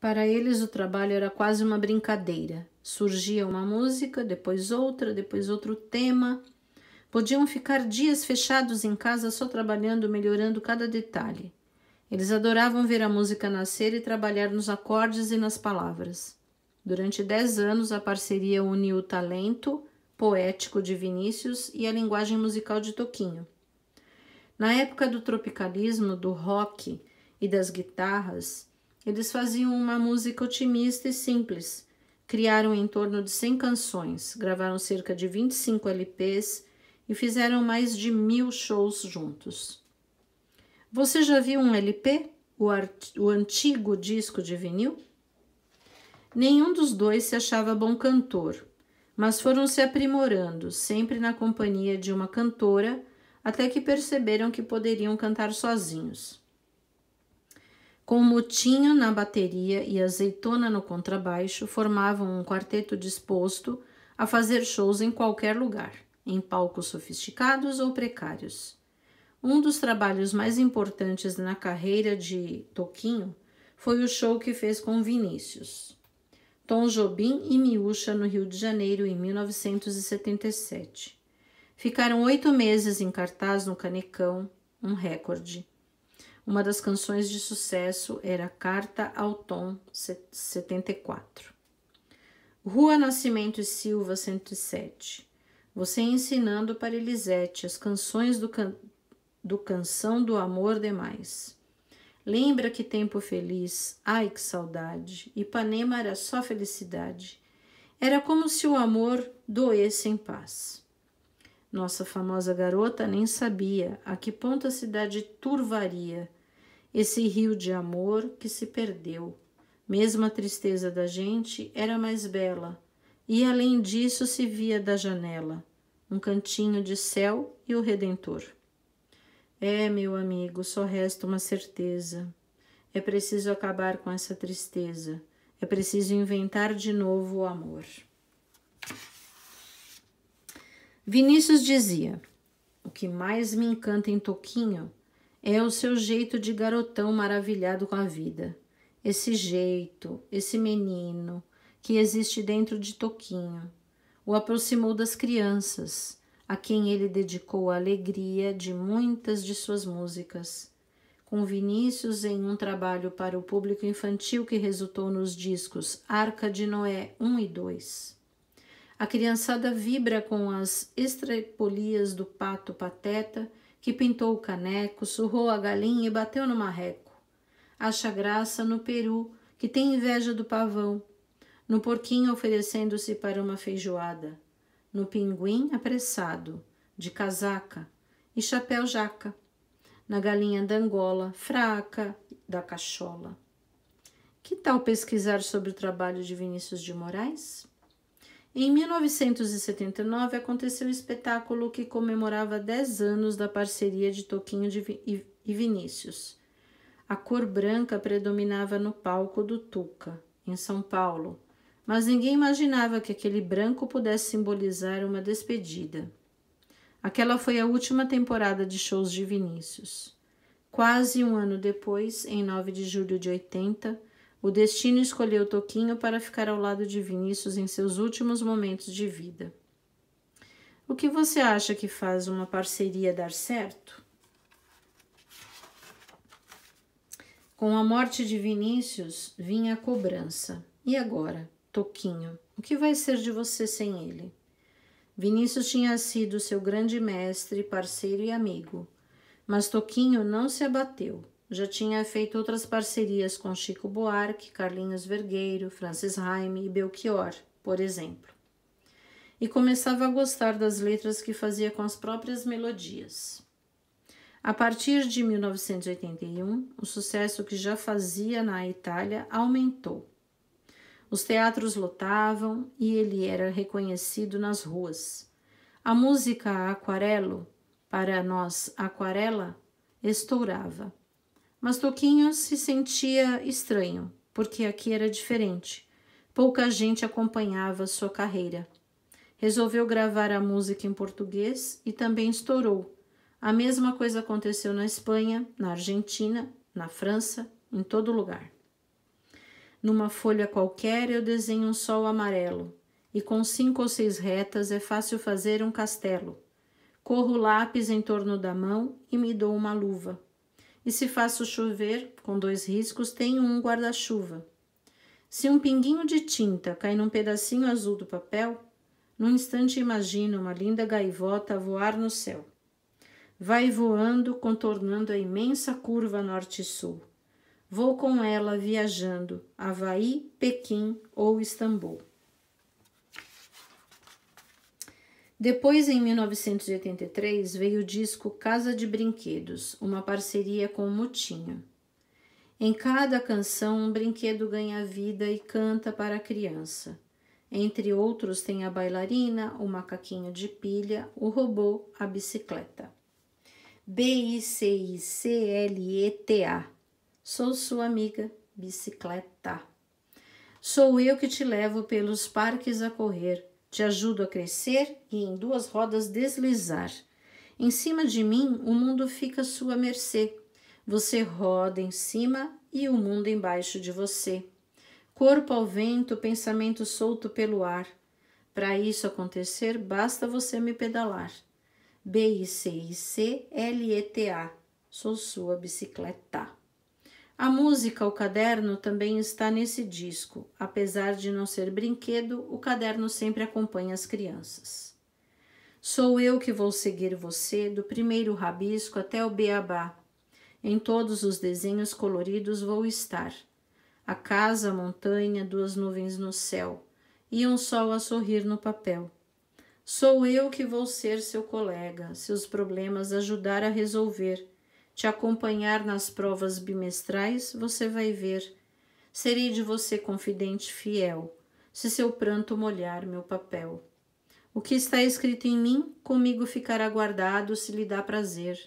Para eles, o trabalho era quase uma brincadeira. Surgia uma música, depois outra, depois outro tema. Podiam ficar dias fechados em casa só trabalhando, melhorando cada detalhe. Eles adoravam ver a música nascer e trabalhar nos acordes e nas palavras. Durante dez anos, a parceria uniu o talento poético de Vinícius e a linguagem musical de Toquinho. Na época do tropicalismo, do rock e das guitarras, eles faziam uma música otimista e simples. Criaram em torno de 100 canções, gravaram cerca de 25 LPs e fizeram mais de mil shows juntos. Você já viu um LP, o, o antigo disco de vinil? Nenhum dos dois se achava bom cantor, mas foram se aprimorando, sempre na companhia de uma cantora, até que perceberam que poderiam cantar sozinhos. Com motinho na bateria e azeitona no contrabaixo, formavam um quarteto disposto a fazer shows em qualquer lugar, em palcos sofisticados ou precários. Um dos trabalhos mais importantes na carreira de Toquinho foi o show que fez com Vinícius, Tom Jobim e Miúcha no Rio de Janeiro em 1977. Ficaram oito meses em cartaz no Canecão, um recorde. Uma das canções de sucesso era Carta ao Tom 74. Rua Nascimento e Silva 107. Você ensinando para Elisete as canções do, can... do Canção do Amor Demais. Lembra que tempo feliz, ai que saudade, Ipanema era só felicidade. Era como se o amor doesse em paz. Nossa famosa garota nem sabia a que ponto a cidade turvaria esse rio de amor que se perdeu. Mesmo a tristeza da gente era mais bela, e além disso se via da janela um cantinho de céu e o Redentor. É, meu amigo, só resta uma certeza. É preciso acabar com essa tristeza. É preciso inventar de novo o amor. Vinícius dizia: O que mais me encanta em Toquinho é o seu jeito de garotão maravilhado com a vida. Esse jeito, esse menino que existe dentro de Toquinho, o aproximou das crianças, a quem ele dedicou a alegria de muitas de suas músicas. Com Vinícius em um trabalho para o público infantil que resultou nos discos Arca de Noé 1 e 2. A criançada vibra com as estrepolias do pato pateta que pintou o caneco, surrou a galinha e bateu no marreco. Acha graça no peru, que tem inveja do pavão, no porquinho oferecendo-se para uma feijoada, no pinguim apressado, de casaca e chapéu jaca, na galinha d'Angola, fraca da cachola. Que tal pesquisar sobre o trabalho de Vinícius de Moraes? Em 1979 aconteceu o espetáculo que comemorava 10 anos da parceria de Toquinho e Vinícius. A cor branca predominava no palco do Tuca, em São Paulo, mas ninguém imaginava que aquele branco pudesse simbolizar uma despedida. Aquela foi a última temporada de shows de Vinícius. Quase um ano depois, em 9 de julho de 80, o destino escolheu Toquinho para ficar ao lado de Vinícius em seus últimos momentos de vida. O que você acha que faz uma parceria dar certo? Com a morte de Vinícius vinha a cobrança. E agora, Toquinho, o que vai ser de você sem ele? Vinícius tinha sido seu grande mestre, parceiro e amigo, mas Toquinho não se abateu já tinha feito outras parcerias com Chico Buarque, Carlinhos Vergueiro, Francis Raime e Belchior, por exemplo. E começava a gostar das letras que fazia com as próprias melodias. A partir de 1981, o sucesso que já fazia na Itália aumentou. Os teatros lotavam e ele era reconhecido nas ruas. A música aquarelo, para nós aquarela, estourava. Mas Toquinho se sentia estranho, porque aqui era diferente. Pouca gente acompanhava sua carreira. Resolveu gravar a música em português e também estourou. A mesma coisa aconteceu na Espanha, na Argentina, na França, em todo lugar. Numa folha qualquer eu desenho um sol amarelo, e com cinco ou seis retas é fácil fazer um castelo. Corro o lápis em torno da mão e me dou uma luva. E se faço chover com dois riscos, tenho um guarda-chuva. Se um pinguinho de tinta cai num pedacinho azul do papel, num instante imagino uma linda gaivota voar no céu. Vai voando, contornando a imensa curva norte-sul. Vou com ela viajando, Havaí, Pequim ou Istambul. Depois, em 1983, veio o disco Casa de Brinquedos, uma parceria com o Mutinho. Em cada canção, um brinquedo ganha vida e canta para a criança. Entre outros, tem a bailarina, o macaquinho de pilha, o robô, a bicicleta. B-I-C-I-C-L-E-T-A. Sou sua amiga, bicicleta. Sou eu que te levo pelos parques a correr te ajudo a crescer e em duas rodas deslizar. Em cima de mim, o mundo fica à sua mercê. Você roda em cima e o mundo embaixo de você. Corpo ao vento, pensamento solto pelo ar. Para isso acontecer, basta você me pedalar. B-I-C-I-C-L-E-T-A. Sou sua bicicleta. A música, o caderno, também está nesse disco. Apesar de não ser brinquedo, o caderno sempre acompanha as crianças. Sou eu que vou seguir você, do primeiro rabisco até o beabá. Em todos os desenhos coloridos vou estar. A casa, a montanha, duas nuvens no céu e um sol a sorrir no papel. Sou eu que vou ser seu colega, seus problemas ajudar a resolver te acompanhar nas provas bimestrais, você vai ver. Serei de você confidente fiel, se seu pranto molhar meu papel. O que está escrito em mim, comigo ficará guardado se lhe dá prazer.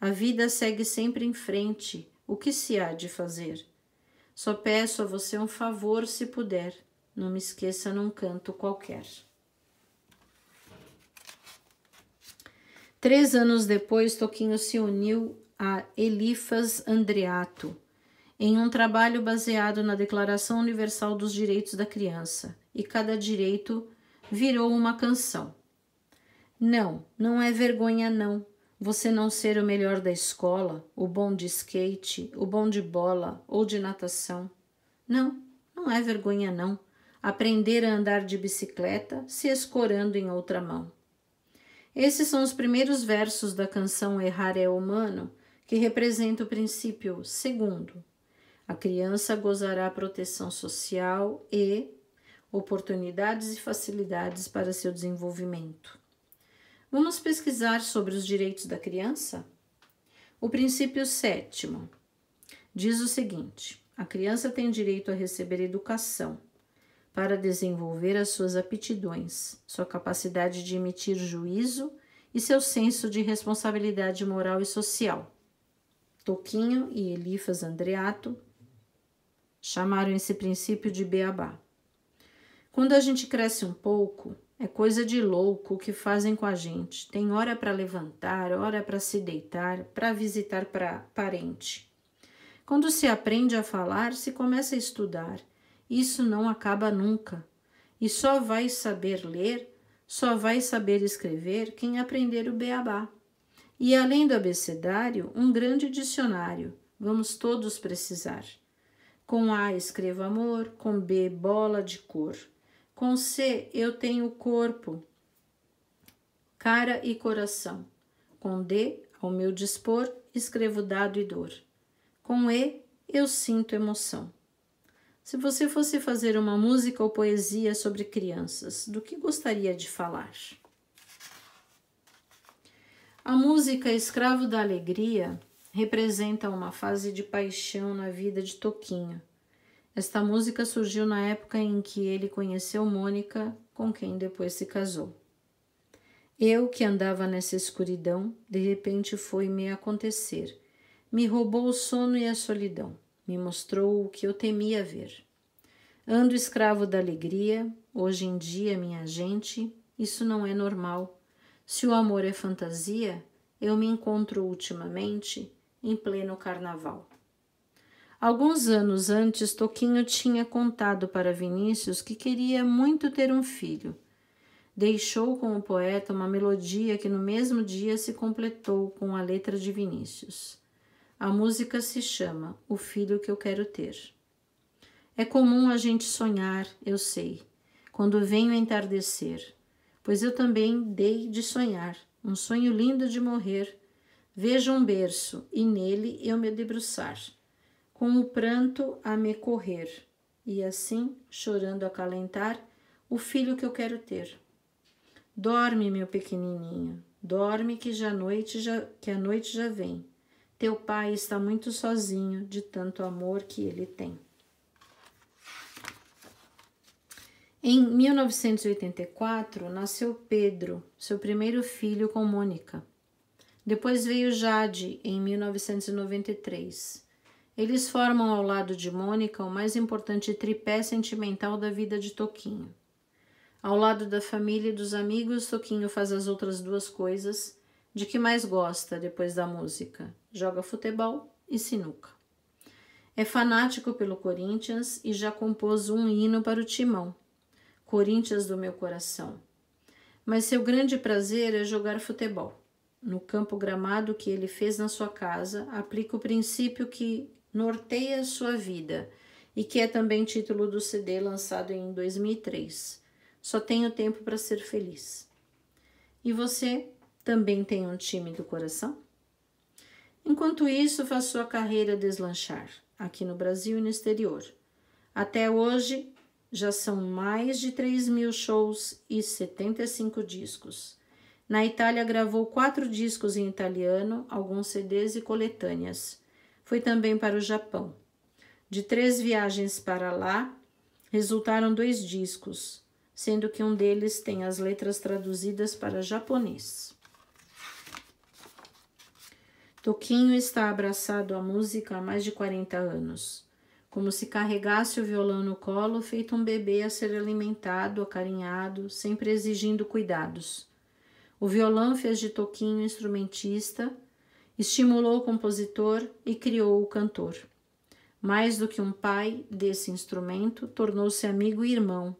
A vida segue sempre em frente, o que se há de fazer? Só peço a você um favor se puder, não me esqueça num canto qualquer. Três anos depois, Toquinho se uniu a Elifas Andreato, em um trabalho baseado na Declaração Universal dos Direitos da Criança, e cada direito virou uma canção. Não, não é vergonha, não. Você não ser o melhor da escola, o bom de skate, o bom de bola ou de natação. Não, não é vergonha, não. Aprender a andar de bicicleta se escorando em outra mão. Esses são os primeiros versos da canção Errar é Humano, que representa o princípio segundo. A criança gozará proteção social e oportunidades e facilidades para seu desenvolvimento. Vamos pesquisar sobre os direitos da criança? O princípio sétimo diz o seguinte: a criança tem direito a receber educação para desenvolver as suas aptidões, sua capacidade de emitir juízo e seu senso de responsabilidade moral e social. Toquinho e Elifas Andreato chamaram esse princípio de beabá. Quando a gente cresce um pouco, é coisa de louco o que fazem com a gente. Tem hora para levantar, hora para se deitar, para visitar para parente. Quando se aprende a falar, se começa a estudar. Isso não acaba nunca. E só vai saber ler, só vai saber escrever quem aprender o beabá. E além do abecedário, um grande dicionário. Vamos todos precisar. Com A escrevo amor, com B bola de cor. Com C eu tenho corpo, cara e coração. Com D, ao meu dispor, escrevo dado e dor. Com E, eu sinto emoção. Se você fosse fazer uma música ou poesia sobre crianças, do que gostaria de falar? A música Escravo da Alegria representa uma fase de paixão na vida de Toquinho. Esta música surgiu na época em que ele conheceu Mônica, com quem depois se casou. Eu, que andava nessa escuridão, de repente foi me acontecer. Me roubou o sono e a solidão. Me mostrou o que eu temia ver. Ando escravo da alegria, hoje em dia, minha gente, isso não é normal. Se o amor é fantasia, eu me encontro ultimamente em pleno carnaval. Alguns anos antes, Toquinho tinha contado para Vinícius que queria muito ter um filho. Deixou com o poeta uma melodia que no mesmo dia se completou com a letra de Vinícius. A música se chama O Filho que Eu Quero Ter. É comum a gente sonhar, eu sei, quando vem o entardecer, pois eu também dei de sonhar, um sonho lindo de morrer. Vejo um berço, e nele eu me debruçar, com o pranto a me correr, e assim, chorando acalentar, o filho que eu quero ter. Dorme, meu pequenininho, dorme que já noite já que a noite já vem. Teu pai está muito sozinho de tanto amor que ele tem. Em 1984, nasceu Pedro, seu primeiro filho com Mônica. Depois veio Jade, em 1993. Eles formam ao lado de Mônica o mais importante tripé sentimental da vida de Toquinho. Ao lado da família e dos amigos, Toquinho faz as outras duas coisas de que mais gosta depois da música: joga futebol e sinuca. É fanático pelo Corinthians e já compôs um hino para o Timão Corinthians do meu coração. Mas seu grande prazer é jogar futebol. No campo gramado que ele fez na sua casa, aplica o princípio que norteia sua vida e que é também título do CD lançado em 2003. Só tenho tempo para ser feliz. E você também tem um time do coração? Enquanto isso, faz sua carreira deslanchar, aqui no Brasil e no exterior. Até hoje, já são mais de 3 mil shows e 75 discos. Na Itália, gravou quatro discos em italiano, alguns CDs e coletâneas. Foi também para o Japão. De três viagens para lá, resultaram dois discos, sendo que um deles tem as letras traduzidas para japonês. Toquinho está abraçado à música há mais de 40 anos como se carregasse o violão no colo, feito um bebê a ser alimentado, acarinhado, sempre exigindo cuidados. O violão fez de Toquinho instrumentista, estimulou o compositor e criou o cantor. Mais do que um pai desse instrumento, tornou-se amigo e irmão.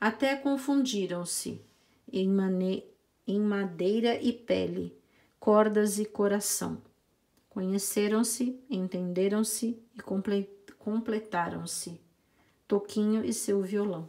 Até confundiram-se em, mane... em madeira e pele, cordas e coração. Conheceram-se, entenderam-se e completaram completaram-se Toquinho e seu violão.